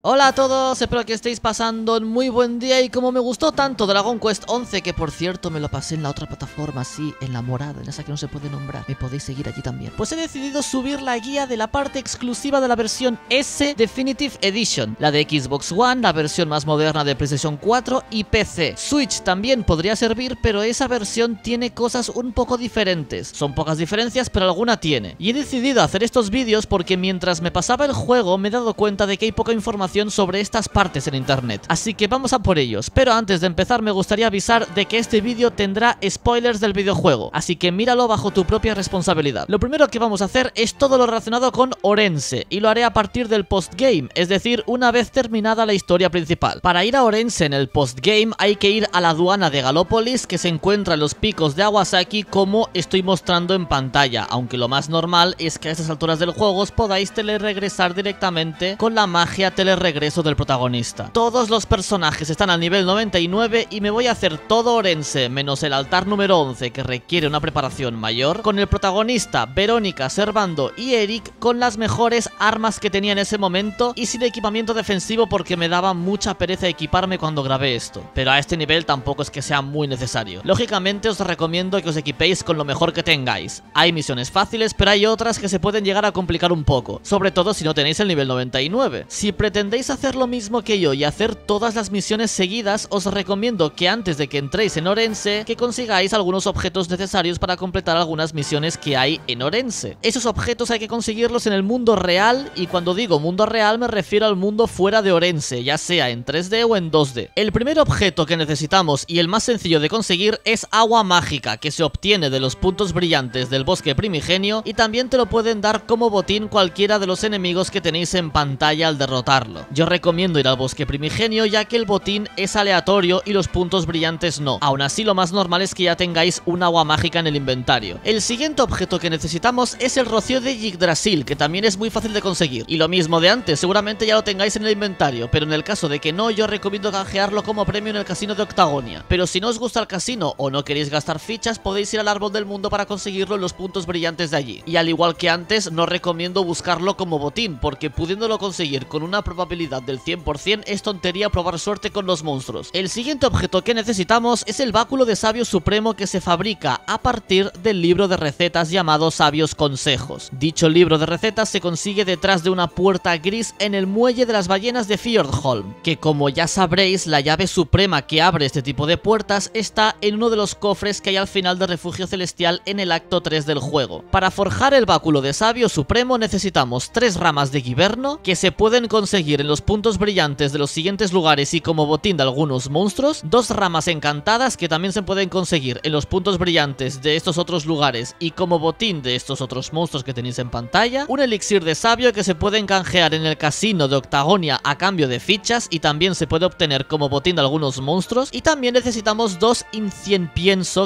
Hola a todos, espero que estéis pasando un muy buen día y como me gustó tanto Dragon Quest 11, que por cierto me lo pasé en la otra plataforma, sí, en la morada, en esa que no se puede nombrar, me podéis seguir allí también. Pues he decidido subir la guía de la parte exclusiva de la versión S Definitive Edition, la de Xbox One, la versión más moderna de PlayStation 4 y PC. Switch también podría servir, pero esa versión tiene cosas un poco diferentes. Son pocas diferencias, pero alguna tiene. Y he decidido hacer estos vídeos porque mientras me pasaba el juego me he dado cuenta de que hay poca información sobre estas partes en internet. Así que vamos a por ellos, pero antes de empezar me gustaría avisar de que este vídeo tendrá spoilers del videojuego, así que míralo bajo tu propia responsabilidad. Lo primero que vamos a hacer es todo lo relacionado con Orense, y lo haré a partir del post game es decir, una vez terminada la historia principal. Para ir a Orense en el post game hay que ir a la aduana de Galópolis que se encuentra en los picos de Awasaki como estoy mostrando en pantalla, aunque lo más normal es que a estas alturas del juego os podáis teleregresar directamente con la magia tele regreso del protagonista. Todos los personajes están al nivel 99 y me voy a hacer todo Orense, menos el altar número 11 que requiere una preparación mayor, con el protagonista Verónica, Servando y Eric con las mejores armas que tenía en ese momento y sin equipamiento defensivo porque me daba mucha pereza equiparme cuando grabé esto. Pero a este nivel tampoco es que sea muy necesario. Lógicamente os recomiendo que os equipéis con lo mejor que tengáis. Hay misiones fáciles, pero hay otras que se pueden llegar a complicar un poco, sobre todo si no tenéis el nivel 99. Si pretendéis pretendéis hacer lo mismo que yo y hacer todas las misiones seguidas, os recomiendo que antes de que entréis en Orense, que consigáis algunos objetos necesarios para completar algunas misiones que hay en Orense. Esos objetos hay que conseguirlos en el mundo real y cuando digo mundo real me refiero al mundo fuera de Orense, ya sea en 3D o en 2D. El primer objeto que necesitamos y el más sencillo de conseguir es agua mágica, que se obtiene de los puntos brillantes del bosque primigenio y también te lo pueden dar como botín cualquiera de los enemigos que tenéis en pantalla al derrotarlo. Yo recomiendo ir al bosque primigenio ya que el botín es aleatorio y los puntos brillantes no. Aún así lo más normal es que ya tengáis un agua mágica en el inventario. El siguiente objeto que necesitamos es el rocío de Yggdrasil, que también es muy fácil de conseguir. Y lo mismo de antes, seguramente ya lo tengáis en el inventario, pero en el caso de que no, yo recomiendo canjearlo como premio en el casino de Octagonia. Pero si no os gusta el casino o no queréis gastar fichas, podéis ir al árbol del mundo para conseguirlo en los puntos brillantes de allí. Y al igual que antes, no recomiendo buscarlo como botín, porque pudiéndolo conseguir con una probabilidad del 100% es tontería probar suerte con los monstruos. El siguiente objeto que necesitamos es el báculo de sabio supremo que se fabrica a partir del libro de recetas llamado Sabios Consejos. Dicho libro de recetas se consigue detrás de una puerta gris en el muelle de las ballenas de Fjordholm, que como ya sabréis la llave suprema que abre este tipo de puertas está en uno de los cofres que hay al final de Refugio Celestial en el acto 3 del juego. Para forjar el báculo de sabio supremo necesitamos tres ramas de guiberno que se pueden conseguir en los puntos brillantes de los siguientes lugares y como botín de algunos monstruos, dos ramas encantadas que también se pueden conseguir en los puntos brillantes de estos otros lugares y como botín de estos otros monstruos que tenéis en pantalla, un elixir de sabio que se puede canjear en el casino de Octagonia a cambio de fichas y también se puede obtener como botín de algunos monstruos y también necesitamos dos incien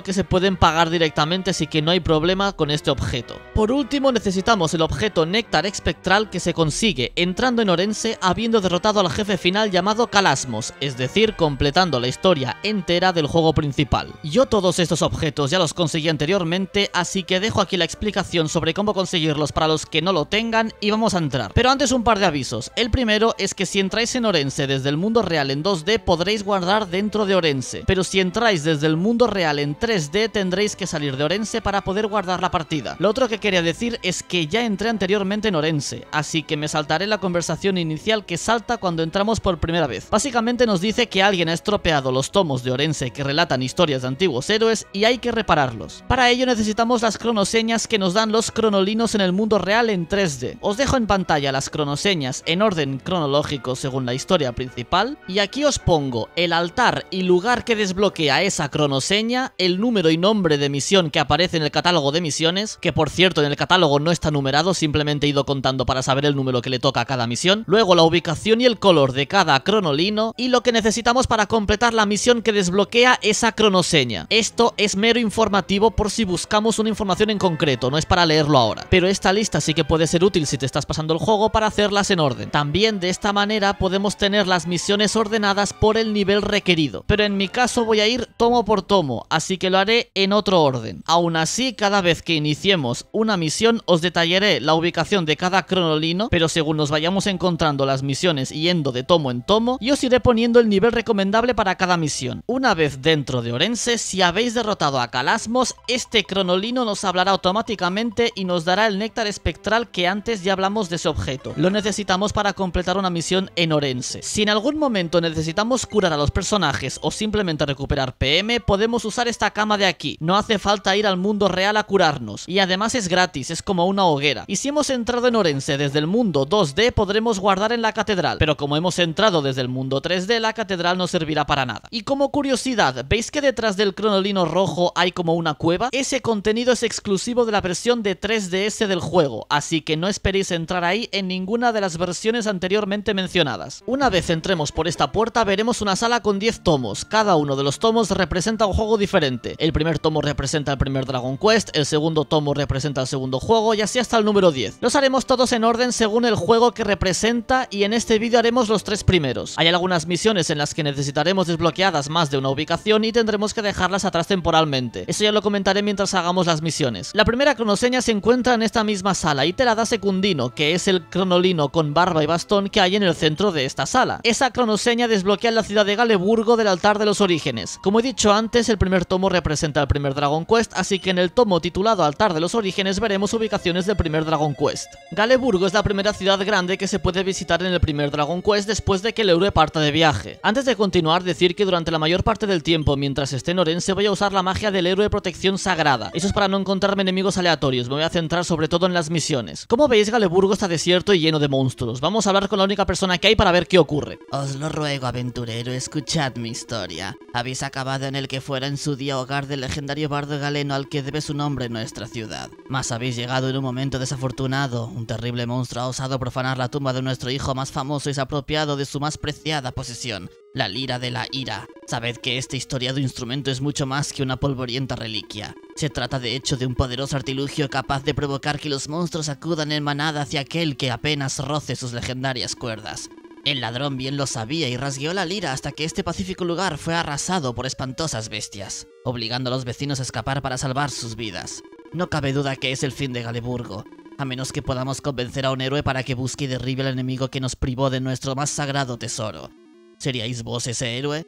que se pueden pagar directamente así que no hay problema con este objeto. Por último necesitamos el objeto néctar espectral que se consigue entrando en Orense a derrotado al jefe final llamado Calasmos, es decir, completando la historia entera del juego principal. Yo todos estos objetos ya los conseguí anteriormente, así que dejo aquí la explicación sobre cómo conseguirlos para los que no lo tengan y vamos a entrar. Pero antes un par de avisos. El primero es que si entráis en Orense desde el mundo real en 2D podréis guardar dentro de Orense, pero si entráis desde el mundo real en 3D tendréis que salir de Orense para poder guardar la partida. Lo otro que quería decir es que ya entré anteriormente en Orense, así que me saltaré la conversación inicial que salta cuando entramos por primera vez. Básicamente nos dice que alguien ha estropeado los tomos de Orense que relatan historias de antiguos héroes y hay que repararlos. Para ello necesitamos las cronoseñas que nos dan los cronolinos en el mundo real en 3D. Os dejo en pantalla las cronoseñas en orden cronológico según la historia principal y aquí os pongo el altar y lugar que desbloquea esa cronoseña, el número y nombre de misión que aparece en el catálogo de misiones, que por cierto en el catálogo no está numerado, simplemente he ido contando para saber el número que le toca a cada misión, luego la ubicación y el color de cada cronolino y lo que necesitamos para completar la misión que desbloquea esa cronoseña. Esto es mero informativo por si buscamos una información en concreto, no es para leerlo ahora. Pero esta lista sí que puede ser útil si te estás pasando el juego para hacerlas en orden. También de esta manera podemos tener las misiones ordenadas por el nivel requerido. Pero en mi caso voy a ir tomo por tomo, así que lo haré en otro orden. Aún así, cada vez que iniciemos una misión os detallaré la ubicación de cada cronolino, pero según nos vayamos encontrando las misiones yendo de tomo en tomo, y os iré poniendo el nivel recomendable para cada misión. Una vez dentro de Orense, si habéis derrotado a Calasmos, este cronolino nos hablará automáticamente y nos dará el néctar espectral que antes ya hablamos de ese objeto. Lo necesitamos para completar una misión en Orense. Si en algún momento necesitamos curar a los personajes o simplemente recuperar PM, podemos usar esta cama de aquí. No hace falta ir al mundo real a curarnos. Y además es gratis, es como una hoguera. Y si hemos entrado en Orense desde el mundo 2D, podremos guardar en la catedral, pero como hemos entrado desde el mundo 3D, la catedral no servirá para nada. Y como curiosidad, ¿veis que detrás del cronolino rojo hay como una cueva? Ese contenido es exclusivo de la versión de 3DS del juego, así que no esperéis entrar ahí en ninguna de las versiones anteriormente mencionadas. Una vez entremos por esta puerta veremos una sala con 10 tomos, cada uno de los tomos representa un juego diferente. El primer tomo representa el primer Dragon Quest, el segundo tomo representa el segundo juego y así hasta el número 10. Los haremos todos en orden según el juego que representa y en este vídeo haremos los tres primeros. Hay algunas misiones en las que necesitaremos desbloqueadas más de una ubicación y tendremos que dejarlas atrás temporalmente. Eso ya lo comentaré mientras hagamos las misiones. La primera cronoseña se encuentra en esta misma sala y te la Secundino, que es el cronolino con barba y bastón que hay en el centro de esta sala. Esa cronoseña desbloquea la ciudad de Galeburgo del altar de los orígenes. Como he dicho antes, el primer tomo representa el primer Dragon Quest, así que en el tomo titulado Altar de los Orígenes veremos ubicaciones del primer Dragon Quest. Galeburgo es la primera ciudad grande que se puede visitar en el primer Dragon Quest después de que el héroe parta de viaje. Antes de continuar, decir que durante la mayor parte del tiempo mientras esté en Orense voy a usar la magia del héroe de protección sagrada. Eso es para no encontrarme enemigos aleatorios, me voy a centrar sobre todo en las misiones. Como veis, Galeburgo está desierto y lleno de monstruos. Vamos a hablar con la única persona que hay para ver qué ocurre. Os lo ruego, aventurero, escuchad mi historia. Habéis acabado en el que fuera en su día hogar del legendario bardo galeno al que debe su nombre en nuestra ciudad. Mas habéis llegado en un momento desafortunado. Un terrible monstruo ha osado profanar la tumba de nuestro hijo más más famoso es apropiado de su más preciada posesión, la lira de la ira. Sabed que este historiado instrumento es mucho más que una polvorienta reliquia. Se trata de hecho de un poderoso artilugio capaz de provocar que los monstruos acudan en manada hacia aquel que apenas roce sus legendarias cuerdas. El ladrón bien lo sabía y rasgueó la lira hasta que este pacífico lugar fue arrasado por espantosas bestias, obligando a los vecinos a escapar para salvar sus vidas. No cabe duda que es el fin de Galeburgo, a menos que podamos convencer a un héroe para que busque y derribe al enemigo que nos privó de nuestro más sagrado tesoro. ¿Seríais vos ese héroe?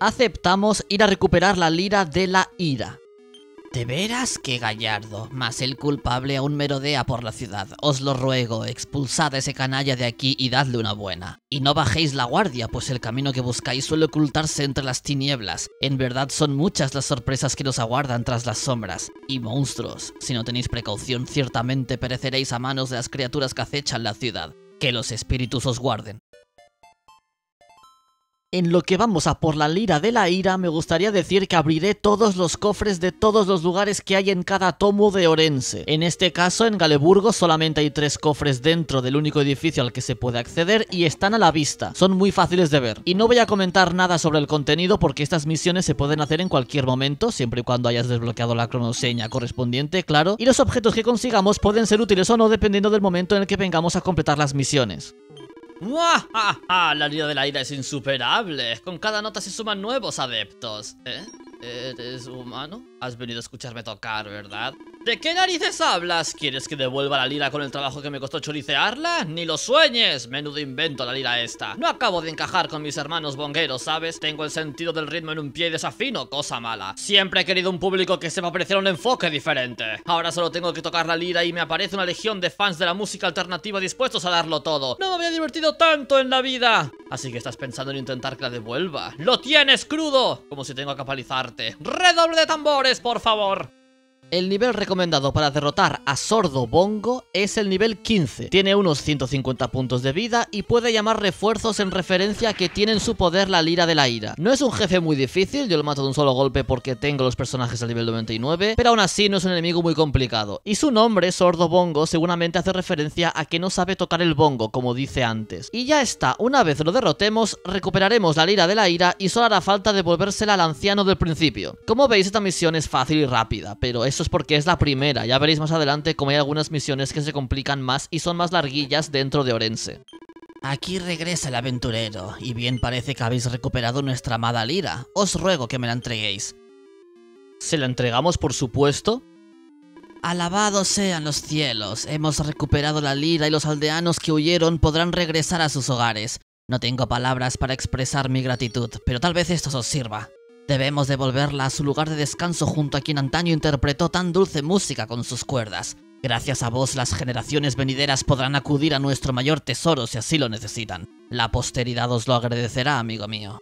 Aceptamos ir a recuperar la lira de la ira. De veras que gallardo, mas el culpable aún merodea por la ciudad. Os lo ruego, expulsad a ese canalla de aquí y dadle una buena. Y no bajéis la guardia, pues el camino que buscáis suele ocultarse entre las tinieblas. En verdad son muchas las sorpresas que nos aguardan tras las sombras. Y monstruos, si no tenéis precaución, ciertamente pereceréis a manos de las criaturas que acechan la ciudad. Que los espíritus os guarden. En lo que vamos a por la lira de la ira, me gustaría decir que abriré todos los cofres de todos los lugares que hay en cada tomo de Orense. En este caso, en Galeburgo solamente hay tres cofres dentro del único edificio al que se puede acceder y están a la vista, son muy fáciles de ver. Y no voy a comentar nada sobre el contenido porque estas misiones se pueden hacer en cualquier momento, siempre y cuando hayas desbloqueado la cronoseña correspondiente, claro, y los objetos que consigamos pueden ser útiles o no dependiendo del momento en el que vengamos a completar las misiones. ¡Muajaja! La línea de la ira es insuperable. Con cada nota se suman nuevos adeptos. ¿Eh? ¿Eres humano? Has venido a escucharme tocar, ¿verdad? ¿De qué narices hablas? ¿Quieres que devuelva la lira con el trabajo que me costó choricearla? ¡Ni lo sueñes! Menudo invento la lira esta. No acabo de encajar con mis hermanos bongueros, ¿sabes? Tengo el sentido del ritmo en un pie y desafino, cosa mala. Siempre he querido un público que se me apreciar un enfoque diferente. Ahora solo tengo que tocar la lira y me aparece una legión de fans de la música alternativa dispuestos a darlo todo. ¡No me había divertido tanto en la vida! Así que estás pensando en intentar que la devuelva. ¡Lo tienes crudo! Como si tengo que apalizar Redoble de tambores, por favor. El nivel recomendado para derrotar a Sordo Bongo es el nivel 15. Tiene unos 150 puntos de vida y puede llamar refuerzos en referencia a que tiene en su poder la Lira de la Ira. No es un jefe muy difícil, yo lo mato de un solo golpe porque tengo los personajes al nivel 99, pero aún así no es un enemigo muy complicado. Y su nombre, Sordo Bongo, seguramente hace referencia a que no sabe tocar el bongo, como dice antes. Y ya está, una vez lo derrotemos, recuperaremos la Lira de la Ira y solo hará falta devolvérsela al anciano del principio. Como veis, esta misión es fácil y rápida, pero es es porque es la primera. Ya veréis más adelante cómo hay algunas misiones que se complican más y son más larguillas dentro de Orense. Aquí regresa el aventurero, y bien parece que habéis recuperado nuestra amada lira. Os ruego que me la entreguéis. ¿Se la entregamos, por supuesto? Alabados sean los cielos, hemos recuperado la lira y los aldeanos que huyeron podrán regresar a sus hogares. No tengo palabras para expresar mi gratitud, pero tal vez esto os sirva. Debemos devolverla a su lugar de descanso junto a quien antaño interpretó tan dulce música con sus cuerdas. Gracias a vos las generaciones venideras podrán acudir a nuestro mayor tesoro si así lo necesitan. La posteridad os lo agradecerá, amigo mío.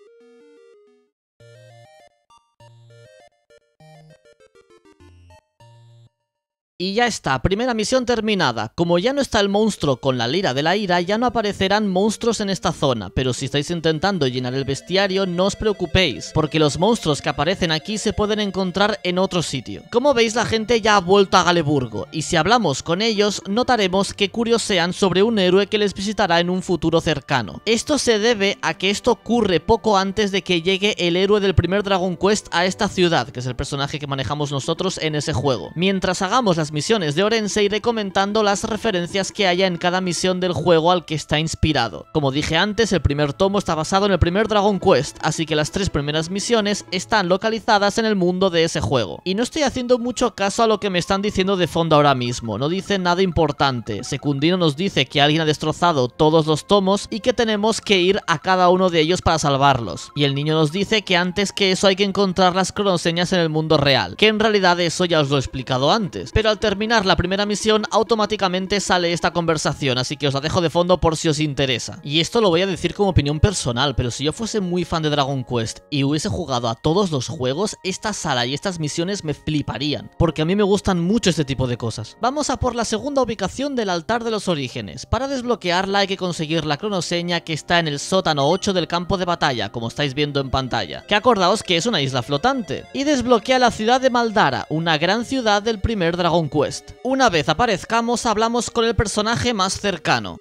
Y ya está, primera misión terminada. Como ya no está el monstruo con la lira de la ira, ya no aparecerán monstruos en esta zona, pero si estáis intentando llenar el bestiario, no os preocupéis, porque los monstruos que aparecen aquí se pueden encontrar en otro sitio. Como veis, la gente ya ha vuelto a Galeburgo, y si hablamos con ellos, notaremos que sean sobre un héroe que les visitará en un futuro cercano. Esto se debe a que esto ocurre poco antes de que llegue el héroe del primer Dragon Quest a esta ciudad, que es el personaje que manejamos nosotros en ese juego. Mientras hagamos las misiones de Orense iré comentando las referencias que haya en cada misión del juego al que está inspirado. Como dije antes, el primer tomo está basado en el primer Dragon Quest, así que las tres primeras misiones están localizadas en el mundo de ese juego. Y no estoy haciendo mucho caso a lo que me están diciendo de fondo ahora mismo, no dice nada importante. Secundino nos dice que alguien ha destrozado todos los tomos y que tenemos que ir a cada uno de ellos para salvarlos. Y el niño nos dice que antes que eso hay que encontrar las cronoseñas en el mundo real, que en realidad eso ya os lo he explicado antes. Pero al terminar la primera misión automáticamente sale esta conversación, así que os la dejo de fondo por si os interesa. Y esto lo voy a decir como opinión personal, pero si yo fuese muy fan de Dragon Quest y hubiese jugado a todos los juegos, esta sala y estas misiones me fliparían, porque a mí me gustan mucho este tipo de cosas. Vamos a por la segunda ubicación del altar de los orígenes. Para desbloquearla hay que conseguir la cronoseña que está en el sótano 8 del campo de batalla, como estáis viendo en pantalla, que acordaos que es una isla flotante. Y desbloquea la ciudad de Maldara, una gran ciudad del primer Dragon una vez aparezcamos hablamos con el personaje más cercano.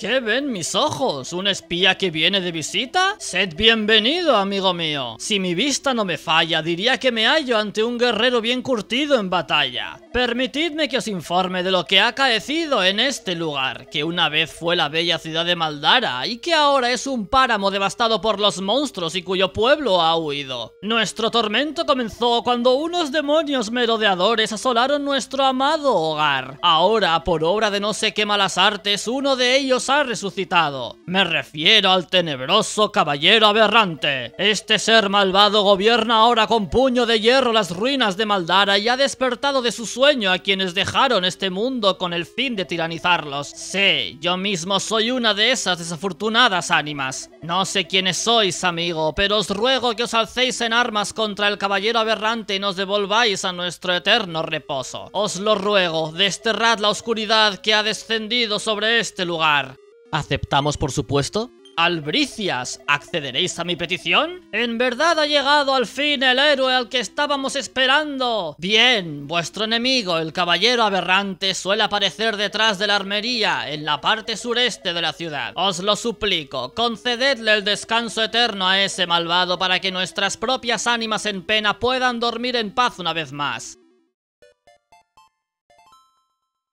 ¿Qué ven mis ojos? ¿Un espía que viene de visita? Sed bienvenido, amigo mío. Si mi vista no me falla, diría que me hallo ante un guerrero bien curtido en batalla. Permitidme que os informe de lo que ha caecido en este lugar, que una vez fue la bella ciudad de Maldara y que ahora es un páramo devastado por los monstruos y cuyo pueblo ha huido. Nuestro tormento comenzó cuando unos demonios merodeadores asolaron nuestro amado hogar. Ahora, por obra de no sé qué malas artes, uno de ellos ha resucitado. Me refiero al tenebroso caballero aberrante. Este ser malvado gobierna ahora con puño de hierro las ruinas de Maldara y ha despertado de su sueño a quienes dejaron este mundo con el fin de tiranizarlos. Sí, yo mismo soy una de esas desafortunadas ánimas. No sé quiénes sois, amigo, pero os ruego que os alcéis en armas contra el caballero aberrante y nos devolváis a nuestro eterno reposo. Os lo ruego, desterrad la oscuridad que ha descendido sobre este lugar. Aceptamos, por supuesto. Albricias, ¿accederéis a mi petición? En verdad ha llegado al fin el héroe al que estábamos esperando. Bien, vuestro enemigo, el caballero aberrante, suele aparecer detrás de la armería, en la parte sureste de la ciudad. Os lo suplico, concededle el descanso eterno a ese malvado para que nuestras propias ánimas en pena puedan dormir en paz una vez más.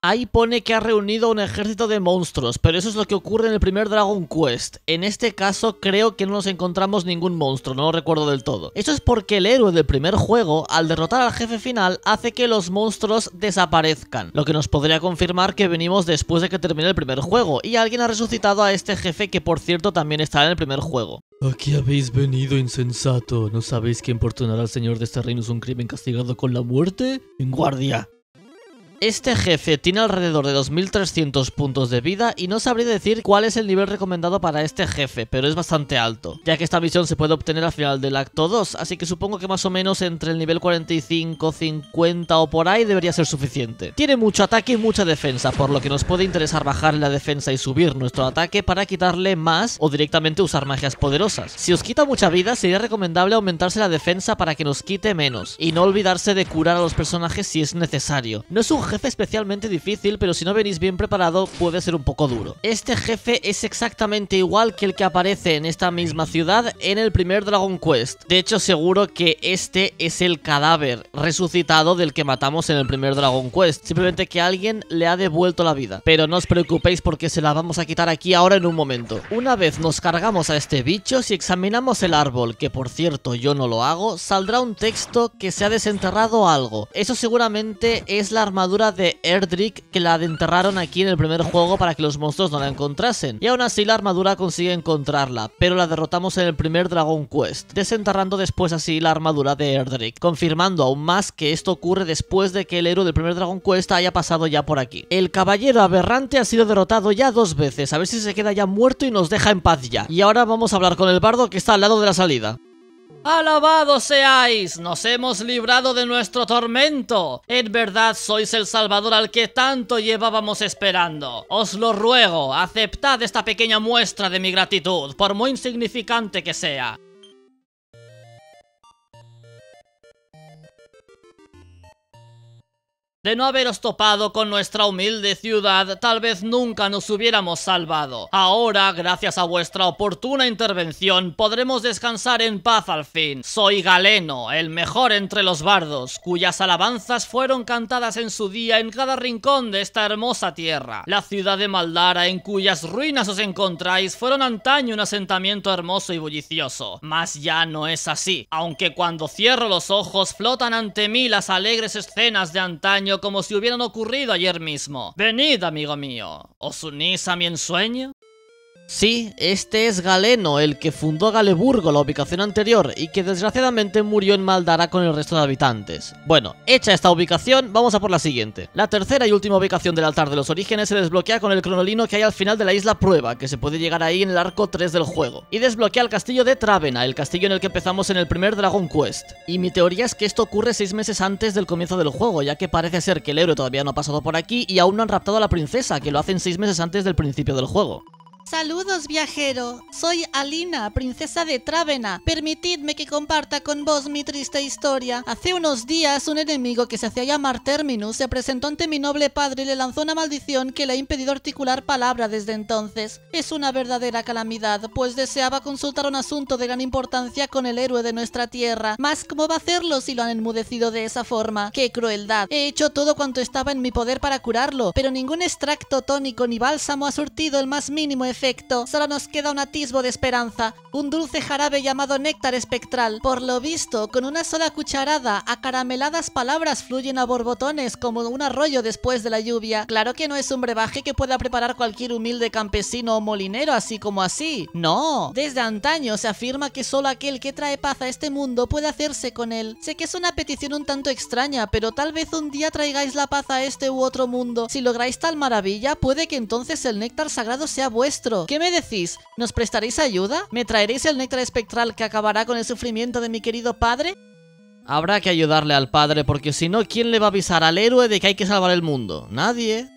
Ahí pone que ha reunido un ejército de monstruos, pero eso es lo que ocurre en el primer Dragon Quest. En este caso creo que no nos encontramos ningún monstruo, no lo recuerdo del todo. Eso es porque el héroe del primer juego, al derrotar al jefe final, hace que los monstruos desaparezcan, lo que nos podría confirmar que venimos después de que termine el primer juego, y alguien ha resucitado a este jefe que por cierto también está en el primer juego. Aquí habéis venido, insensato. ¿No sabéis que importunar al señor de este reino es un crimen castigado con la muerte? En guardia. Este jefe tiene alrededor de 2300 puntos de vida y no sabría decir cuál es el nivel recomendado para este jefe, pero es bastante alto, ya que esta misión se puede obtener al final del acto 2, así que supongo que más o menos entre el nivel 45, 50 o por ahí debería ser suficiente. Tiene mucho ataque y mucha defensa, por lo que nos puede interesar bajar la defensa y subir nuestro ataque para quitarle más o directamente usar magias poderosas. Si os quita mucha vida, sería recomendable aumentarse la defensa para que nos quite menos, y no olvidarse de curar a los personajes si es necesario. No es un jefe especialmente difícil, pero si no venís bien preparado puede ser un poco duro. Este jefe es exactamente igual que el que aparece en esta misma ciudad en el primer Dragon Quest. De hecho, seguro que este es el cadáver resucitado del que matamos en el primer Dragon Quest. Simplemente que alguien le ha devuelto la vida. Pero no os preocupéis porque se la vamos a quitar aquí ahora en un momento. Una vez nos cargamos a este bicho, si examinamos el árbol, que por cierto yo no lo hago, saldrá un texto que se ha desenterrado algo. Eso seguramente es la armadura de Erdrick que la enterraron aquí en el primer juego para que los monstruos no la encontrasen. Y aún así la armadura consigue encontrarla, pero la derrotamos en el primer Dragon Quest, desenterrando después así la armadura de Erdrick, confirmando aún más que esto ocurre después de que el héroe del primer Dragon Quest haya pasado ya por aquí. El caballero aberrante ha sido derrotado ya dos veces, a ver si se queda ya muerto y nos deja en paz ya. Y ahora vamos a hablar con el bardo que está al lado de la salida. Alabado seáis, nos hemos librado de nuestro tormento. En verdad sois el Salvador al que tanto llevábamos esperando. Os lo ruego, aceptad esta pequeña muestra de mi gratitud, por muy insignificante que sea. De no haberos topado con nuestra humilde ciudad, tal vez nunca nos hubiéramos salvado. Ahora, gracias a vuestra oportuna intervención, podremos descansar en paz al fin. Soy Galeno, el mejor entre los bardos, cuyas alabanzas fueron cantadas en su día en cada rincón de esta hermosa tierra. La ciudad de Maldara, en cuyas ruinas os encontráis, fueron antaño un asentamiento hermoso y bullicioso. Mas ya no es así, aunque cuando cierro los ojos flotan ante mí las alegres escenas de antaño como si hubieran ocurrido ayer mismo. Venid, amigo mío, ¿os unís a mi ensueño? Sí, este es Galeno, el que fundó Galeburgo, la ubicación anterior, y que desgraciadamente murió en Maldara con el resto de habitantes. Bueno, hecha esta ubicación, vamos a por la siguiente. La tercera y última ubicación del altar de los orígenes se desbloquea con el cronolino que hay al final de la isla Prueba, que se puede llegar ahí en el arco 3 del juego. Y desbloquea el castillo de Travena, el castillo en el que empezamos en el primer Dragon Quest. Y mi teoría es que esto ocurre 6 meses antes del comienzo del juego, ya que parece ser que el héroe todavía no ha pasado por aquí y aún no han raptado a la princesa, que lo hacen 6 meses antes del principio del juego. Saludos viajero, soy Alina, princesa de Travena. Permitidme que comparta con vos mi triste historia. Hace unos días un enemigo que se hacía llamar Terminus se presentó ante mi noble padre y le lanzó una maldición que le ha impedido articular palabra desde entonces. Es una verdadera calamidad, pues deseaba consultar un asunto de gran importancia con el héroe de nuestra tierra. Más cómo va a hacerlo si lo han enmudecido de esa forma. ¡Qué crueldad! He hecho todo cuanto estaba en mi poder para curarlo, pero ningún extracto tónico ni bálsamo ha surtido el más mínimo efecto Perfecto, solo nos queda un atisbo de esperanza, un dulce jarabe llamado néctar espectral. Por lo visto, con una sola cucharada, acarameladas palabras fluyen a borbotones como un arroyo después de la lluvia. Claro que no es un brebaje que pueda preparar cualquier humilde campesino o molinero así como así. No, desde antaño se afirma que solo aquel que trae paz a este mundo puede hacerse con él. Sé que es una petición un tanto extraña, pero tal vez un día traigáis la paz a este u otro mundo. Si lográis tal maravilla, puede que entonces el néctar sagrado sea vuestro ¿Qué me decís? ¿Nos prestaréis ayuda? ¿Me traeréis el néctar espectral que acabará con el sufrimiento de mi querido padre? Habrá que ayudarle al padre, porque si no, ¿quién le va a avisar al héroe de que hay que salvar el mundo? Nadie.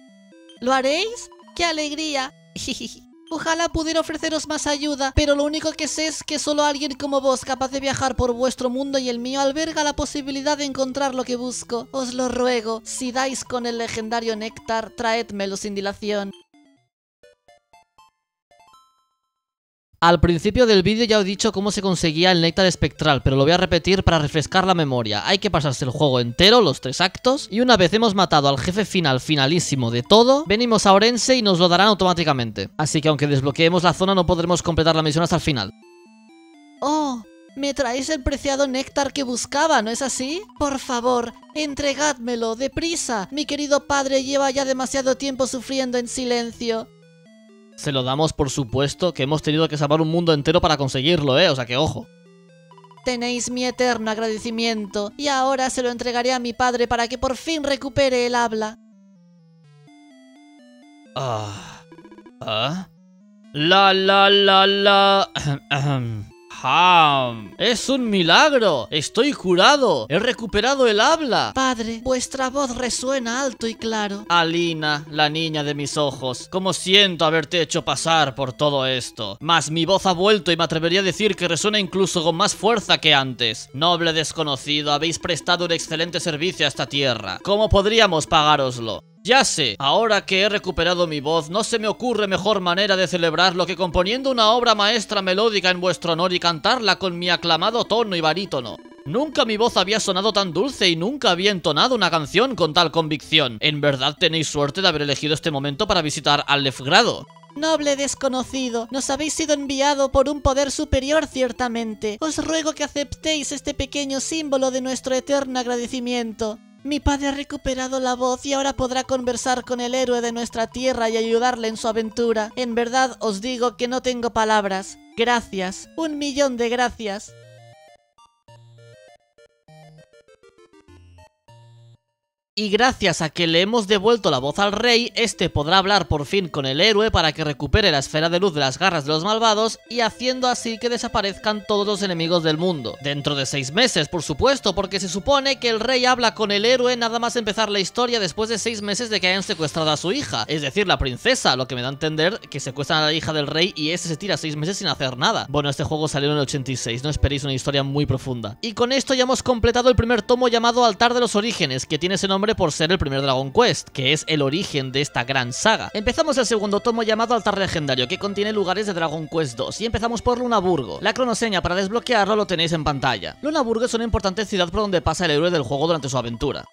¿Lo haréis? ¡Qué alegría! Ojalá pudiera ofreceros más ayuda, pero lo único que sé es que solo alguien como vos, capaz de viajar por vuestro mundo y el mío, alberga la posibilidad de encontrar lo que busco. Os lo ruego, si dais con el legendario néctar, traédmelo sin dilación. Al principio del vídeo ya he dicho cómo se conseguía el néctar espectral, pero lo voy a repetir para refrescar la memoria. Hay que pasarse el juego entero, los tres actos, y una vez hemos matado al jefe final finalísimo de todo, venimos a Orense y nos lo darán automáticamente. Así que aunque desbloqueemos la zona no podremos completar la misión hasta el final. ¡Oh! Me traéis el preciado néctar que buscaba, ¿no es así? Por favor, entregádmelo, deprisa. Mi querido padre lleva ya demasiado tiempo sufriendo en silencio se lo damos por supuesto que hemos tenido que salvar un mundo entero para conseguirlo, ¿eh? O sea que ojo. Tenéis mi eterno agradecimiento y ahora se lo entregaré a mi padre para que por fin recupere el habla. Ah. ¿Ah? La la la la. Ham. ¡Es un milagro! ¡Estoy curado! ¡He recuperado el habla! Padre, vuestra voz resuena alto y claro. Alina, la niña de mis ojos, cómo siento haberte hecho pasar por todo esto. Mas mi voz ha vuelto y me atrevería a decir que resuena incluso con más fuerza que antes. Noble desconocido, habéis prestado un excelente servicio a esta tierra. ¿Cómo podríamos pagároslo? Ya sé, ahora que he recuperado mi voz, no se me ocurre mejor manera de celebrarlo que componiendo una obra maestra melódica en vuestro honor y cantarla con mi aclamado tono y barítono. Nunca mi voz había sonado tan dulce y nunca había entonado una canción con tal convicción. En verdad tenéis suerte de haber elegido este momento para visitar Alefgrado. Noble desconocido, nos habéis sido enviado por un poder superior ciertamente. Os ruego que aceptéis este pequeño símbolo de nuestro eterno agradecimiento. Mi padre ha recuperado la voz y ahora podrá conversar con el héroe de nuestra tierra y ayudarle en su aventura. En verdad os digo que no tengo palabras. Gracias. Un millón de gracias. Y gracias a que le hemos devuelto la voz al rey, este podrá hablar por fin con el héroe para que recupere la esfera de luz de las garras de los malvados y haciendo así que desaparezcan todos los enemigos del mundo. Dentro de seis meses, por supuesto, porque se supone que el rey habla con el héroe nada más empezar la historia después de seis meses de que hayan secuestrado a su hija, es decir, la princesa, lo que me da a entender que secuestran a la hija del rey y ese se tira seis meses sin hacer nada. Bueno, este juego salió en el 86, no esperéis una historia muy profunda. Y con esto ya hemos completado el primer tomo llamado Altar de los Orígenes, que tiene ese nombre por ser el primer Dragon Quest, que es el origen de esta gran saga. Empezamos el segundo tomo llamado Altar Legendario, que contiene lugares de Dragon Quest 2, y empezamos por Lunaburgo. La cronoseña para desbloquearlo lo tenéis en pantalla. Lunaburgo es una importante ciudad por donde pasa el héroe del juego durante su aventura.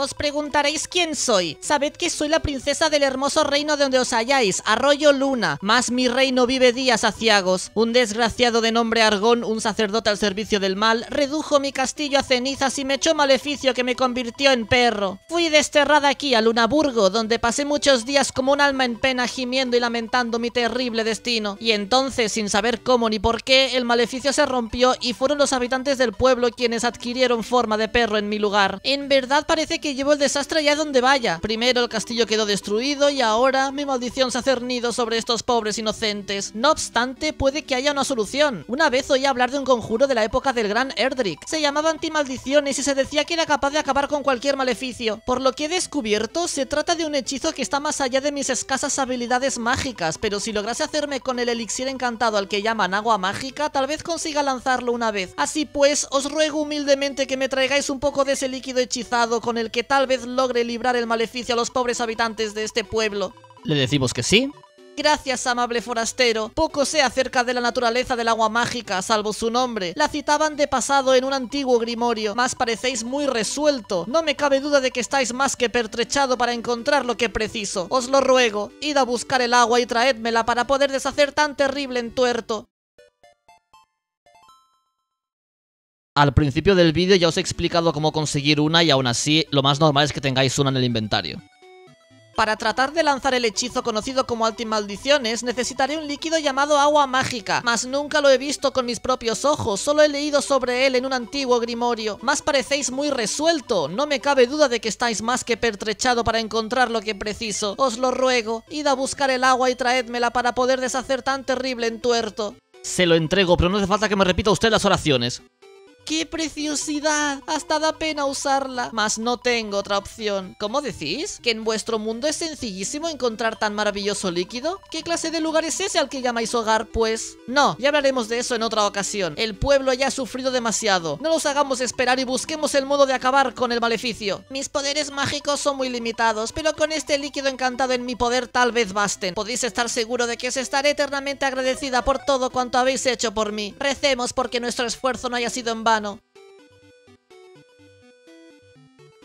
Os preguntaréis quién soy. Sabed que soy la princesa del hermoso reino donde os halláis, Arroyo Luna. Más mi reino vive días aciagos. Un desgraciado de nombre Argón, un sacerdote al servicio del mal, redujo mi castillo a cenizas y me echó maleficio que me convirtió en perro. Fui desterrada aquí, a Lunaburgo, donde pasé muchos días como un alma en pena gimiendo y lamentando mi terrible destino. Y entonces, sin saber cómo ni por qué, el maleficio se rompió y fueron los habitantes del pueblo quienes adquirieron forma de perro en mi lugar. En verdad parece que llevo el desastre ya donde vaya. Primero el castillo quedó destruido y ahora mi maldición se ha cernido sobre estos pobres inocentes. No obstante, puede que haya una solución. Una vez oí hablar de un conjuro de la época del gran Erdrick. Se llamaba antimaldiciones y se decía que era capaz de acabar con cualquier maleficio. Por lo que he descubierto, se trata de un hechizo que está más allá de mis escasas habilidades mágicas, pero si lograse hacerme con el elixir encantado al que llaman agua mágica, tal vez consiga lanzarlo una vez. Así pues, os ruego humildemente que me traigáis un poco de ese líquido hechizado con el que que tal vez logre librar el maleficio a los pobres habitantes de este pueblo. Le decimos que sí. Gracias, amable forastero. Poco sé acerca de la naturaleza del agua mágica, salvo su nombre. La citaban de pasado en un antiguo grimorio, mas parecéis muy resuelto. No me cabe duda de que estáis más que pertrechado para encontrar lo que preciso. Os lo ruego, id a buscar el agua y traédmela para poder deshacer tan terrible entuerto. Al principio del vídeo ya os he explicado cómo conseguir una y aún así lo más normal es que tengáis una en el inventario. Para tratar de lanzar el hechizo conocido como Altimaldiciones, necesitaré un líquido llamado agua mágica, mas nunca lo he visto con mis propios ojos, solo he leído sobre él en un antiguo grimorio. Más parecéis muy resuelto, no me cabe duda de que estáis más que pertrechado para encontrar lo que preciso. Os lo ruego, id a buscar el agua y traédmela para poder deshacer tan terrible entuerto. Se lo entrego, pero no hace falta que me repita usted las oraciones. ¡Qué preciosidad! Hasta da pena usarla. Mas no tengo otra opción. ¿Cómo decís? ¿Que en vuestro mundo es sencillísimo encontrar tan maravilloso líquido? ¿Qué clase de lugar es ese al que llamáis hogar, pues? No, ya hablaremos de eso en otra ocasión. El pueblo ya ha sufrido demasiado. No los hagamos esperar y busquemos el modo de acabar con el maleficio. Mis poderes mágicos son muy limitados, pero con este líquido encantado en mi poder tal vez basten. Podéis estar seguro de que os estaré eternamente agradecida por todo cuanto habéis hecho por mí. Recemos porque nuestro esfuerzo no haya sido en vano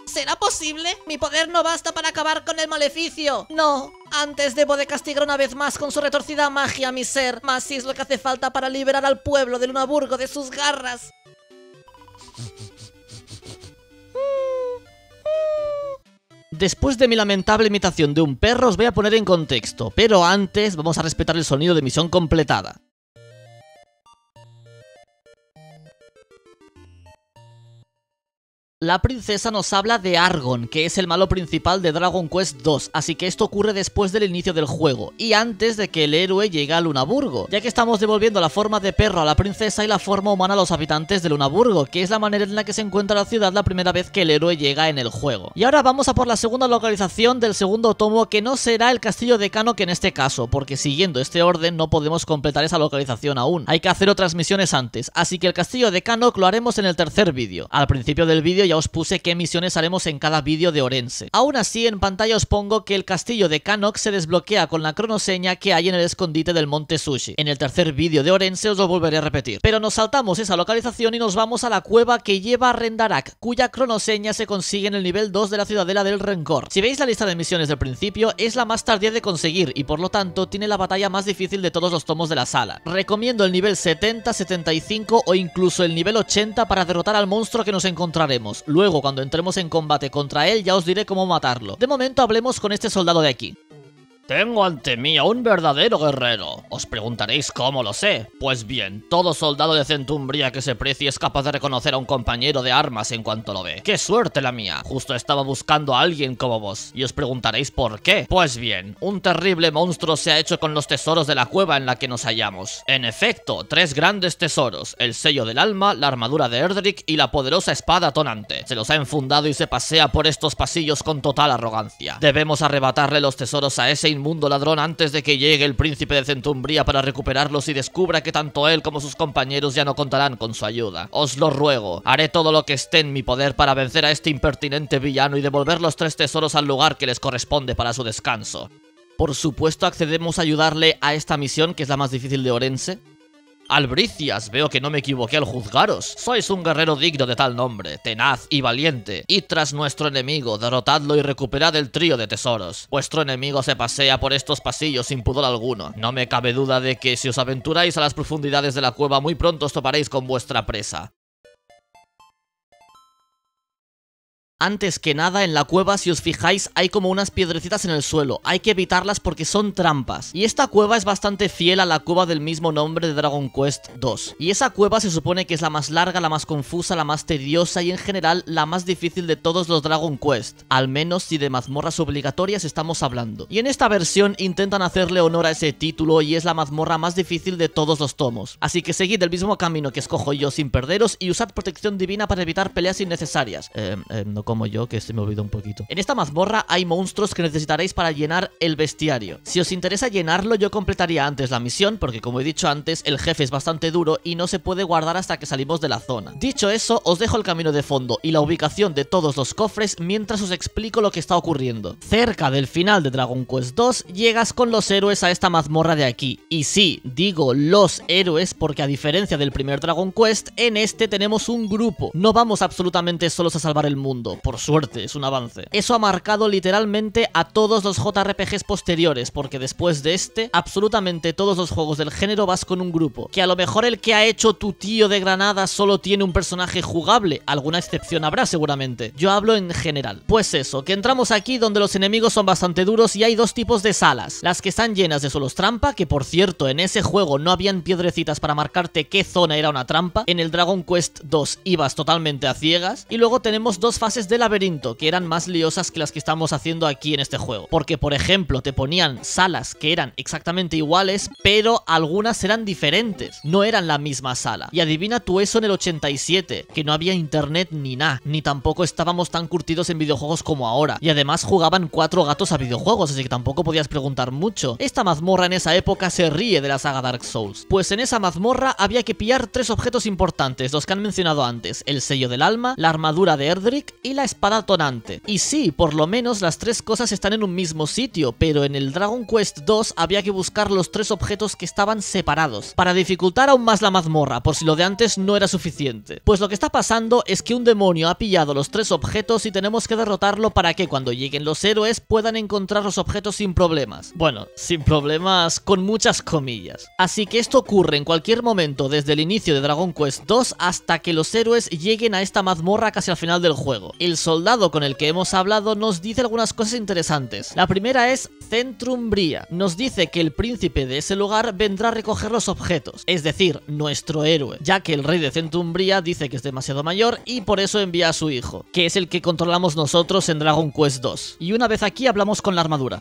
¿Será posible? Mi poder no basta para acabar con el maleficio. No, antes debo de castigar una vez más con su retorcida magia mi ser, más si es lo que hace falta para liberar al pueblo de Lunaburgo de sus garras. Después de mi lamentable imitación de un perro os voy a poner en contexto, pero antes vamos a respetar el sonido de misión completada. la princesa nos habla de Argon, que es el malo principal de Dragon Quest 2, así que esto ocurre después del inicio del juego, y antes de que el héroe llegue a Lunaburgo, ya que estamos devolviendo la forma de perro a la princesa y la forma humana a los habitantes de Lunaburgo, que es la manera en la que se encuentra la ciudad la primera vez que el héroe llega en el juego. Y ahora vamos a por la segunda localización del segundo tomo, que no será el castillo de Cano que en este caso, porque siguiendo este orden no podemos completar esa localización aún, hay que hacer otras misiones antes, así que el castillo de Cano lo haremos en el tercer vídeo, al principio del vídeo ya os puse qué misiones haremos en cada vídeo de Orense. Aún así, en pantalla os pongo que el castillo de Kanok se desbloquea con la cronoseña que hay en el escondite del Monte Sushi. En el tercer vídeo de Orense os lo volveré a repetir. Pero nos saltamos esa localización y nos vamos a la cueva que lleva a Rendarak, cuya cronoseña se consigue en el nivel 2 de la Ciudadela del Rencor. Si veis la lista de misiones del principio, es la más tardía de conseguir y por lo tanto tiene la batalla más difícil de todos los tomos de la sala. Recomiendo el nivel 70, 75 o incluso el nivel 80 para derrotar al monstruo que nos encontraremos. Luego, cuando entremos en combate contra él, ya os diré cómo matarlo. De momento hablemos con este soldado de aquí. Tengo ante mí a un verdadero guerrero. Os preguntaréis cómo lo sé. Pues bien, todo soldado de centumbría que se precie es capaz de reconocer a un compañero de armas en cuanto lo ve. ¡Qué suerte la mía! Justo estaba buscando a alguien como vos. Y os preguntaréis por qué. Pues bien, un terrible monstruo se ha hecho con los tesoros de la cueva en la que nos hallamos. En efecto, tres grandes tesoros. El sello del alma, la armadura de Erdrick y la poderosa espada tonante. Se los ha enfundado y se pasea por estos pasillos con total arrogancia. Debemos arrebatarle los tesoros a ese inmundo ladrón antes de que llegue el príncipe de Centumbría para recuperarlos y descubra que tanto él como sus compañeros ya no contarán con su ayuda. Os lo ruego, haré todo lo que esté en mi poder para vencer a este impertinente villano y devolver los tres tesoros al lugar que les corresponde para su descanso. Por supuesto accedemos a ayudarle a esta misión que es la más difícil de Orense, Albricias, veo que no me equivoqué al juzgaros. Sois un guerrero digno de tal nombre, tenaz y valiente. Y tras nuestro enemigo, derrotadlo y recuperad el trío de tesoros. Vuestro enemigo se pasea por estos pasillos sin pudor alguno. No me cabe duda de que si os aventuráis a las profundidades de la cueva muy pronto os toparéis con vuestra presa. Antes que nada, en la cueva, si os fijáis, hay como unas piedrecitas en el suelo. Hay que evitarlas porque son trampas. Y esta cueva es bastante fiel a la cueva del mismo nombre de Dragon Quest 2. Y esa cueva se supone que es la más larga, la más confusa, la más tediosa y en general la más difícil de todos los Dragon Quest. Al menos si de mazmorras obligatorias estamos hablando. Y en esta versión intentan hacerle honor a ese título y es la mazmorra más difícil de todos los tomos. Así que seguid el mismo camino que escojo yo sin perderos y usad protección divina para evitar peleas innecesarias. Eh, eh no como yo, que se me olvidó un poquito. En esta mazmorra hay monstruos que necesitaréis para llenar el bestiario. Si os interesa llenarlo, yo completaría antes la misión, porque como he dicho antes, el jefe es bastante duro y no se puede guardar hasta que salimos de la zona. Dicho eso, os dejo el camino de fondo y la ubicación de todos los cofres mientras os explico lo que está ocurriendo. Cerca del final de Dragon Quest 2, llegas con los héroes a esta mazmorra de aquí. Y sí, digo los héroes porque a diferencia del primer Dragon Quest, en este tenemos un grupo. No vamos absolutamente solos a salvar el mundo. Por suerte, es un avance. Eso ha marcado literalmente a todos los JRPGs posteriores, porque después de este, absolutamente todos los juegos del género vas con un grupo. Que a lo mejor el que ha hecho tu tío de Granada solo tiene un personaje jugable, alguna excepción habrá seguramente. Yo hablo en general. Pues eso, que entramos aquí donde los enemigos son bastante duros y hay dos tipos de salas. Las que están llenas de solos trampa, que por cierto, en ese juego no habían piedrecitas para marcarte qué zona era una trampa. En el Dragon Quest 2 ibas totalmente a ciegas. Y luego tenemos dos fases de laberinto que eran más liosas que las que estamos haciendo aquí en este juego. Porque, por ejemplo, te ponían salas que eran exactamente iguales, pero algunas eran diferentes. No eran la misma sala. Y adivina tú eso en el 87, que no había internet ni nada, ni tampoco estábamos tan curtidos en videojuegos como ahora. Y además jugaban cuatro gatos a videojuegos, así que tampoco podías preguntar mucho. Esta mazmorra en esa época se ríe de la saga Dark Souls. Pues en esa mazmorra había que pillar tres objetos importantes, los que han mencionado antes, el sello del alma, la armadura de Erdrick y la espada tonante. Y sí, por lo menos las tres cosas están en un mismo sitio, pero en el Dragon Quest 2 había que buscar los tres objetos que estaban separados, para dificultar aún más la mazmorra, por si lo de antes no era suficiente. Pues lo que está pasando es que un demonio ha pillado los tres objetos y tenemos que derrotarlo para que cuando lleguen los héroes puedan encontrar los objetos sin problemas. Bueno, sin problemas con muchas comillas. Así que esto ocurre en cualquier momento desde el inicio de Dragon Quest 2 hasta que los héroes lleguen a esta mazmorra casi al final del juego el soldado con el que hemos hablado nos dice algunas cosas interesantes. La primera es Centrumbría. Nos dice que el príncipe de ese lugar vendrá a recoger los objetos, es decir, nuestro héroe, ya que el rey de Centrumbría dice que es demasiado mayor y por eso envía a su hijo, que es el que controlamos nosotros en Dragon Quest 2. Y una vez aquí hablamos con la armadura.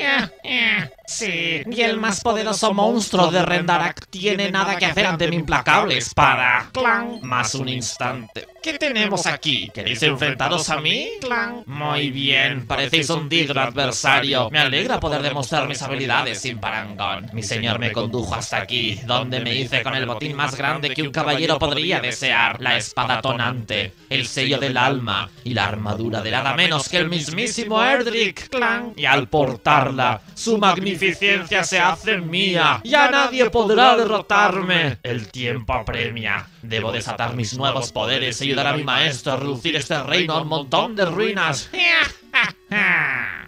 Sí, y el más poderoso monstruo de Rendarak tiene nada que hacer ante mi implacable espada. Clan, más un instante. ¿Qué tenemos aquí? ¿Queréis enfrentaros a mí? Clan. Muy bien, parecéis un digno adversario. Me alegra poder demostrar mis habilidades sin parangón. Mi señor me condujo hasta aquí, donde me hice con el botín más grande que un caballero podría desear. La espada tonante, el sello del alma y la armadura de nada menos que el mismísimo Erdrick. Clan. Y al portar su magnificencia se hace mía. Ya nadie podrá derrotarme. El tiempo apremia. Debo desatar mis nuevos poderes y ayudar a mi maestro a reducir este, este reino a un montón de ruinas.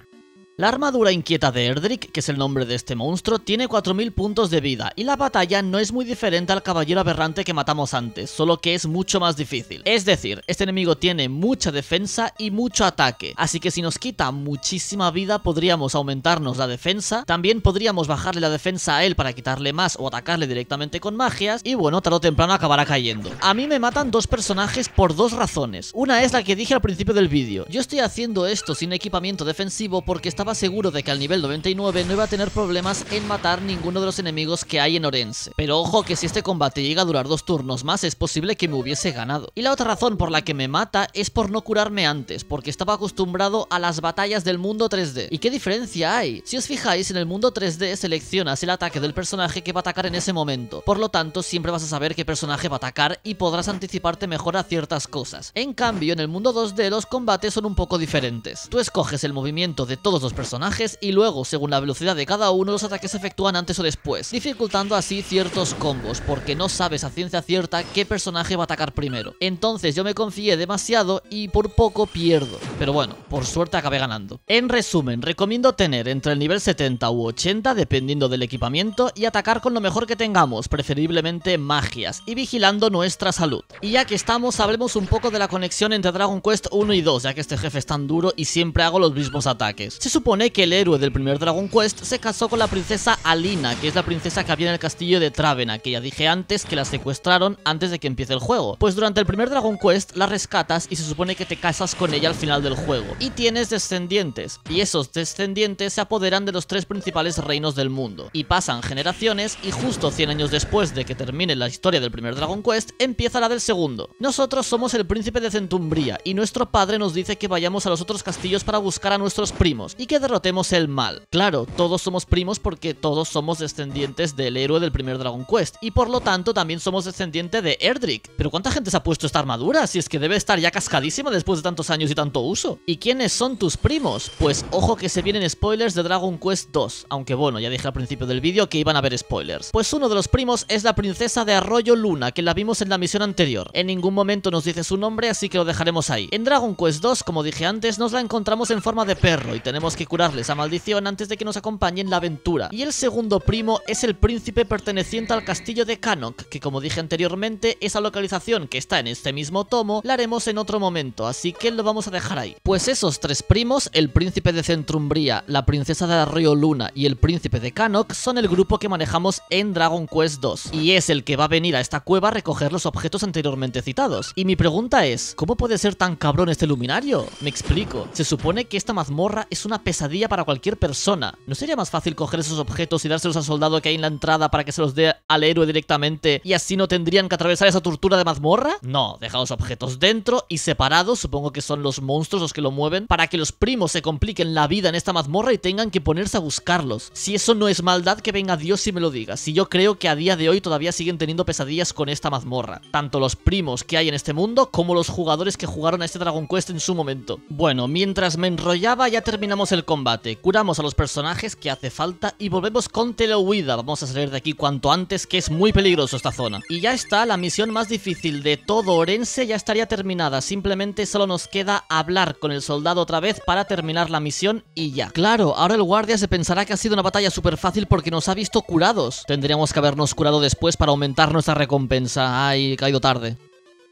La armadura inquieta de Erdrick, que es el nombre de este monstruo, tiene 4000 puntos de vida y la batalla no es muy diferente al caballero aberrante que matamos antes, solo que es mucho más difícil. Es decir, este enemigo tiene mucha defensa y mucho ataque, así que si nos quita muchísima vida podríamos aumentarnos la defensa, también podríamos bajarle la defensa a él para quitarle más o atacarle directamente con magias y bueno, tarde o temprano acabará cayendo. A mí me matan dos personajes por dos razones. Una es la que dije al principio del vídeo. Yo estoy haciendo esto sin equipamiento defensivo porque está estaba seguro de que al nivel 99 no iba a tener problemas en matar ninguno de los enemigos que hay en Orense. Pero ojo que si este combate llega a durar dos turnos más es posible que me hubiese ganado. Y la otra razón por la que me mata es por no curarme antes, porque estaba acostumbrado a las batallas del mundo 3D. ¿Y qué diferencia hay? Si os fijáis, en el mundo 3D seleccionas el ataque del personaje que va a atacar en ese momento. Por lo tanto, siempre vas a saber qué personaje va a atacar y podrás anticiparte mejor a ciertas cosas. En cambio, en el mundo 2D los combates son un poco diferentes. Tú escoges el movimiento de todos los personajes y luego, según la velocidad de cada uno, los ataques se efectúan antes o después, dificultando así ciertos combos, porque no sabes a ciencia cierta qué personaje va a atacar primero. Entonces yo me confié demasiado y por poco pierdo, pero bueno, por suerte acabé ganando. En resumen, recomiendo tener entre el nivel 70 u 80 dependiendo del equipamiento y atacar con lo mejor que tengamos, preferiblemente magias, y vigilando nuestra salud. Y ya que estamos, hablemos un poco de la conexión entre Dragon Quest 1 y 2, ya que este jefe es tan duro y siempre hago los mismos ataques supone que el héroe del primer Dragon Quest se casó con la princesa Alina, que es la princesa que había en el castillo de Travena, que ya dije antes que la secuestraron antes de que empiece el juego. Pues durante el primer Dragon Quest la rescatas y se supone que te casas con ella al final del juego. Y tienes descendientes, y esos descendientes se apoderan de los tres principales reinos del mundo. Y pasan generaciones y justo 100 años después de que termine la historia del primer Dragon Quest, empieza la del segundo. Nosotros somos el príncipe de Centumbría y nuestro padre nos dice que vayamos a los otros castillos para buscar a nuestros primos derrotemos el mal. Claro, todos somos primos porque todos somos descendientes del héroe del primer Dragon Quest, y por lo tanto también somos descendientes de Erdrick. Pero ¿cuánta gente se ha puesto esta armadura? Si es que debe estar ya cascadísima después de tantos años y tanto uso. ¿Y quiénes son tus primos? Pues ojo que se vienen spoilers de Dragon Quest 2, aunque bueno, ya dije al principio del vídeo que iban a haber spoilers. Pues uno de los primos es la princesa de Arroyo Luna, que la vimos en la misión anterior. En ningún momento nos dice su nombre, así que lo dejaremos ahí. En Dragon Quest 2, como dije antes, nos la encontramos en forma de perro y tenemos que curarles a maldición antes de que nos acompañe en la aventura. Y el segundo primo es el príncipe perteneciente al castillo de Canok, que como dije anteriormente, esa localización que está en este mismo tomo la haremos en otro momento, así que lo vamos a dejar ahí. Pues esos tres primos, el príncipe de Centrumbría, la princesa de Río Luna y el príncipe de Canok, son el grupo que manejamos en Dragon Quest 2, y es el que va a venir a esta cueva a recoger los objetos anteriormente citados. Y mi pregunta es, ¿cómo puede ser tan cabrón este luminario? Me explico, se supone que esta mazmorra es una pesadilla para cualquier persona. ¿No sería más fácil coger esos objetos y dárselos al soldado que hay en la entrada para que se los dé al héroe directamente y así no tendrían que atravesar esa tortura de mazmorra? No, deja los objetos dentro y separados, supongo que son los monstruos los que lo mueven, para que los primos se compliquen la vida en esta mazmorra y tengan que ponerse a buscarlos. Si eso no es maldad, que venga Dios y me lo diga. Si yo creo que a día de hoy todavía siguen teniendo pesadillas con esta mazmorra. Tanto los primos que hay en este mundo como los jugadores que jugaron a este Dragon Quest en su momento. Bueno, mientras me enrollaba ya terminamos el combate, curamos a los personajes que hace falta y volvemos con telehuida. Vamos a salir de aquí cuanto antes que es muy peligroso esta zona. Y ya está, la misión más difícil de todo Orense ya estaría terminada. Simplemente solo nos queda hablar con el soldado otra vez para terminar la misión y ya. Claro, ahora el guardia se pensará que ha sido una batalla súper fácil porque nos ha visto curados. Tendríamos que habernos curado después para aumentar nuestra recompensa. Ay, he caído tarde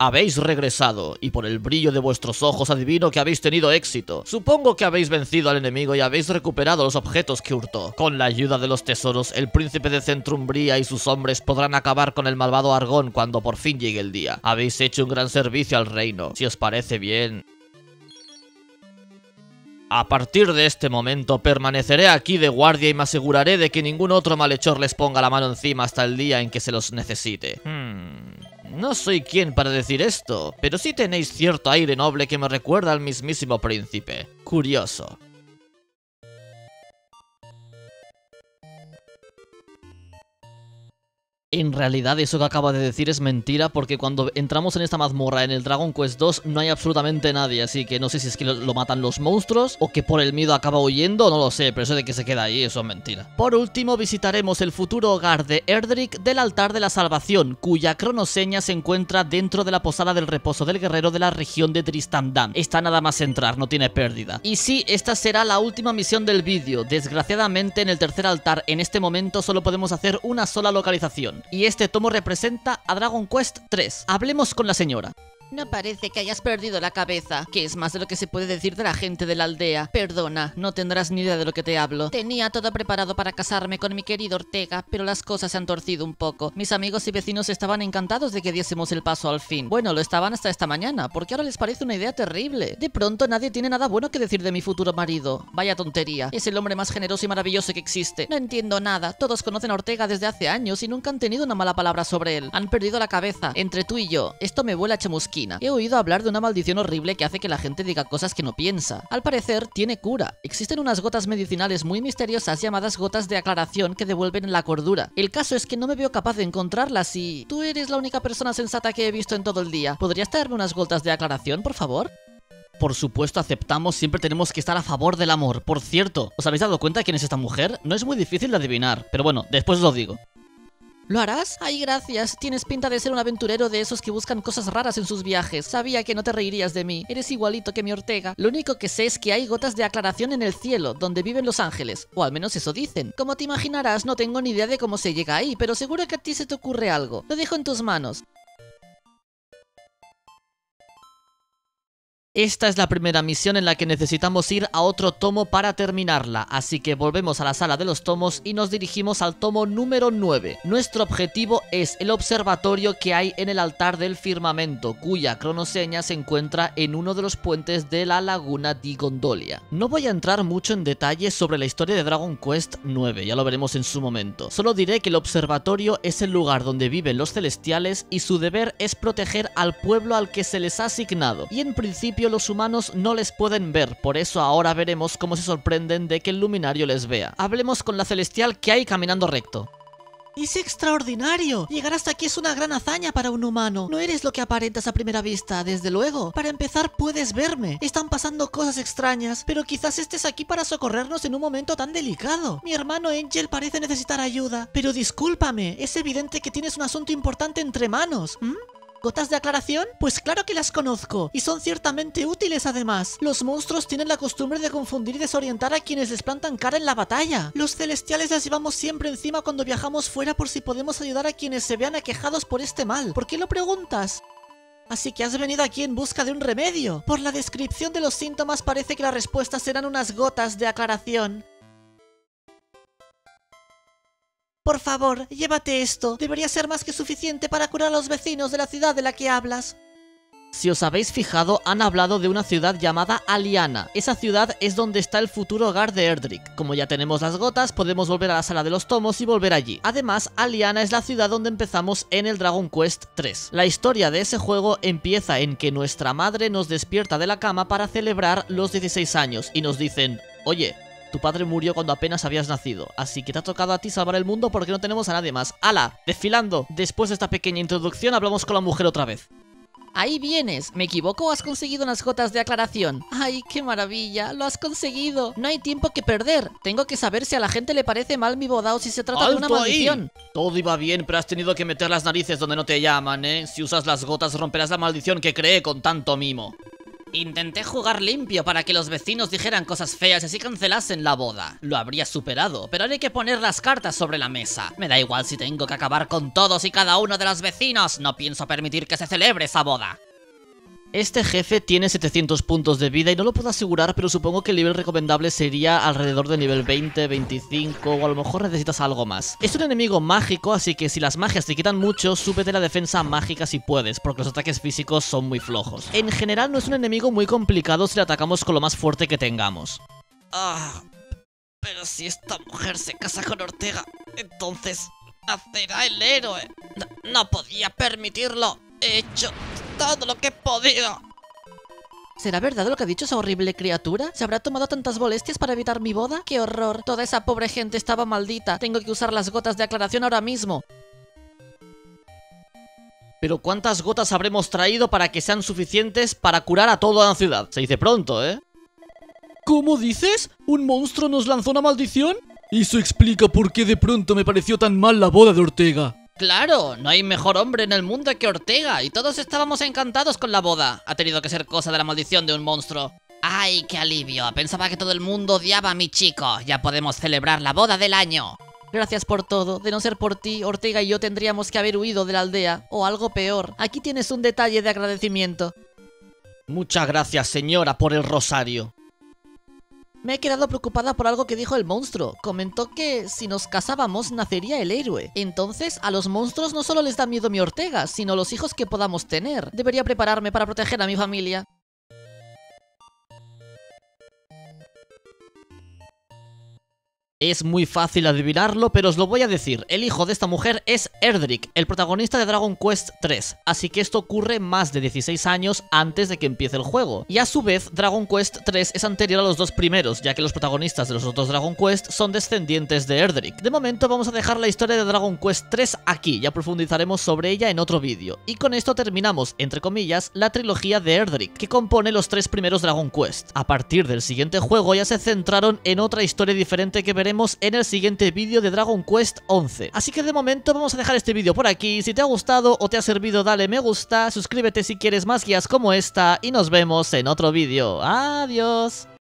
habéis regresado, y por el brillo de vuestros ojos adivino que habéis tenido éxito. Supongo que habéis vencido al enemigo y habéis recuperado los objetos que hurtó. Con la ayuda de los tesoros, el príncipe de Centrumbría y sus hombres podrán acabar con el malvado Argón cuando por fin llegue el día. Habéis hecho un gran servicio al reino. Si os parece bien, a partir de este momento permaneceré aquí de guardia y me aseguraré de que ningún otro malhechor les ponga la mano encima hasta el día en que se los necesite. Hmm. No soy quien para decir esto, pero sí tenéis cierto aire noble que me recuerda al mismísimo príncipe. Curioso. En realidad eso que acaba de decir es mentira porque cuando entramos en esta mazmorra en el Dragon Quest 2 no hay absolutamente nadie, así que no sé si es que lo, matan los monstruos o que por el miedo acaba huyendo, no lo sé, pero eso de que se queda ahí, eso es mentira. Por último visitaremos el futuro hogar de Erdrick del Altar de la Salvación, cuya cronoseña se encuentra dentro de la Posada del Reposo del Guerrero de la región de Tristandam. Está nada más entrar, no tiene pérdida. Y sí, esta será la última misión del vídeo, desgraciadamente en el tercer altar en este momento solo podemos hacer una sola localización y este tomo representa a Dragon Quest 3. Hablemos con la señora. No parece que hayas perdido la cabeza, que es más de lo que se puede decir de la gente de la aldea. Perdona, no tendrás ni idea de lo que te hablo. Tenía todo preparado para casarme con mi querido Ortega, pero las cosas se han torcido un poco. Mis amigos y vecinos estaban encantados de que diésemos el paso al fin. Bueno, lo estaban hasta esta mañana, porque ahora les parece una idea terrible. De pronto nadie tiene nada bueno que decir de mi futuro marido. Vaya tontería, es el hombre más generoso y maravilloso que existe. No entiendo nada, todos conocen a Ortega desde hace años y nunca han tenido una mala palabra sobre él. Han perdido la cabeza, entre tú y yo. Esto me vuela a chamusquí he oído hablar de una maldición horrible que hace que la gente diga cosas que no piensa. Al parecer, tiene cura. Existen unas gotas medicinales muy misteriosas llamadas gotas de aclaración que devuelven la cordura. El caso es que no me veo capaz de encontrarlas y... Tú eres la única persona sensata que he visto en todo el día. ¿Podrías traerme unas gotas de aclaración, por favor? por supuesto aceptamos, siempre tenemos que estar a favor del amor. Por cierto, ¿os habéis dado cuenta quién es esta mujer? No es muy difícil de adivinar, pero bueno, después os lo digo. ¿Lo harás? Ay, gracias. Tienes pinta de ser un aventurero de esos que buscan cosas raras en sus viajes. Sabía que no te reirías de mí. Eres igualito que mi Ortega. Lo único que sé es que hay gotas de aclaración en el cielo, donde viven los ángeles. O al menos eso dicen. Como te imaginarás, no tengo ni idea de cómo se llega ahí, pero seguro que a ti se te ocurre algo. Lo dejo en tus manos. Esta es la primera misión en la que necesitamos ir a otro tomo para terminarla, así que volvemos a la sala de los tomos y nos dirigimos al tomo número 9. Nuestro objetivo es el observatorio que hay en el altar del firmamento, cuya cronoseña se encuentra en uno de los puentes de la laguna di Gondolia. No voy a entrar mucho en detalle sobre la historia de Dragon Quest 9, ya lo veremos en su momento. Solo diré que el observatorio es el lugar donde viven los celestiales y su deber es proteger al pueblo al que se les ha asignado, y en principio los humanos no les pueden ver, por eso ahora veremos cómo se sorprenden de que el luminario les vea. Hablemos con la celestial que hay caminando recto. ¡Es extraordinario! Llegar hasta aquí es una gran hazaña para un humano. No eres lo que aparentas a primera vista, desde luego. Para empezar, puedes verme. Están pasando cosas extrañas, pero quizás estés aquí para socorrernos en un momento tan delicado. Mi hermano Angel parece necesitar ayuda. Pero discúlpame, es evidente que tienes un asunto importante entre manos. ¿Gotas de aclaración? Pues claro que las conozco, y son ciertamente útiles además. Los monstruos tienen la costumbre de confundir y desorientar a quienes les plantan cara en la batalla. Los celestiales las llevamos siempre encima cuando viajamos fuera por si podemos ayudar a quienes se vean aquejados por este mal. ¿Por qué lo preguntas? Así que has venido aquí en busca de un remedio. Por la descripción de los síntomas parece que las respuestas serán unas gotas de aclaración. Por favor, llévate esto. Debería ser más que suficiente para curar a los vecinos de la ciudad de la que hablas. Si os habéis fijado, han hablado de una ciudad llamada Aliana. Esa ciudad es donde está el futuro hogar de Erdrick. Como ya tenemos las gotas, podemos volver a la sala de los tomos y volver allí. Además, Aliana es la ciudad donde empezamos en el Dragon Quest 3. La historia de ese juego empieza en que nuestra madre nos despierta de la cama para celebrar los 16 años y nos dicen, oye, tu padre murió cuando apenas habías nacido, así que te ha tocado a ti salvar el mundo porque no tenemos a nadie más. ¡Hala! ¡Desfilando! Después de esta pequeña introducción hablamos con la mujer otra vez. Ahí vienes, ¿me equivoco o has conseguido unas gotas de aclaración? ¡Ay, qué maravilla! ¡Lo has conseguido! No hay tiempo que perder. Tengo que saber si a la gente le parece mal mi boda o si se trata de una maldición. Todo iba bien, pero has tenido que meter las narices donde no te llaman, ¿eh? Si usas las gotas romperás la maldición que creé con tanto mimo. Intenté jugar limpio para que los vecinos dijeran cosas feas y así cancelasen la boda. Lo habría superado, pero ahora hay que poner las cartas sobre la mesa. Me da igual si tengo que acabar con todos y cada uno de los vecinos, no pienso permitir que se celebre esa boda. Este jefe tiene 700 puntos de vida y no lo puedo asegurar, pero supongo que el nivel recomendable sería alrededor de nivel 20, 25 o a lo mejor necesitas algo más. Es un enemigo mágico, así que si las magias te quitan mucho, súbete la defensa mágica si puedes, porque los ataques físicos son muy flojos. En general no es un enemigo muy complicado si le atacamos con lo más fuerte que tengamos. Ah, pero si esta mujer se casa con Ortega, entonces hacerá el héroe. no, no podía permitirlo. He hecho todo lo que he podido. ¿Será verdad lo que ha dicho esa horrible criatura? ¿Se habrá tomado tantas molestias para evitar mi boda? ¡Qué horror! Toda esa pobre gente estaba maldita. Tengo que usar las gotas de aclaración ahora mismo. Pero ¿cuántas gotas habremos traído para que sean suficientes para curar a toda la ciudad? Se dice pronto, ¿eh? ¿Cómo dices? ¿Un monstruo nos lanzó una maldición? Eso explica por qué de pronto me pareció tan mal la boda de Ortega. Claro, no hay mejor hombre en el mundo que Ortega y todos estábamos encantados con la boda. Ha tenido que ser cosa de la maldición de un monstruo. ¡Ay, qué alivio! Pensaba que todo el mundo odiaba a mi chico. Ya podemos celebrar la boda del año. Gracias por todo. De no ser por ti, Ortega y yo tendríamos que haber huido de la aldea, o algo peor. Aquí tienes un detalle de agradecimiento. Muchas gracias, señora, por el rosario. Me he quedado preocupada por algo que dijo el monstruo. Comentó que si nos casábamos nacería el héroe. Entonces, a los monstruos no solo les da miedo mi Ortega, sino los hijos que podamos tener. Debería prepararme para proteger a mi familia. Es muy fácil adivinarlo, pero os lo voy a decir. El hijo de esta mujer es Erdrick, el protagonista de Dragon Quest 3, así que esto ocurre más de 16 años antes de que empiece el juego. Y a su vez, Dragon Quest 3 es anterior a los dos primeros, ya que los protagonistas de los otros Dragon Quest son descendientes de Erdrick. De momento vamos a dejar la historia de Dragon Quest 3 aquí, ya profundizaremos sobre ella en otro vídeo. Y con esto terminamos, entre comillas, la trilogía de Erdrick, que compone los tres primeros Dragon Quest. A partir del siguiente juego ya se centraron en otra historia diferente que veremos en el siguiente vídeo de Dragon Quest 11. Así que de momento vamos a dejar este vídeo por aquí. Si te ha gustado o te ha servido dale me gusta, suscríbete si quieres más guías como esta y nos vemos en otro vídeo. ¡Adiós!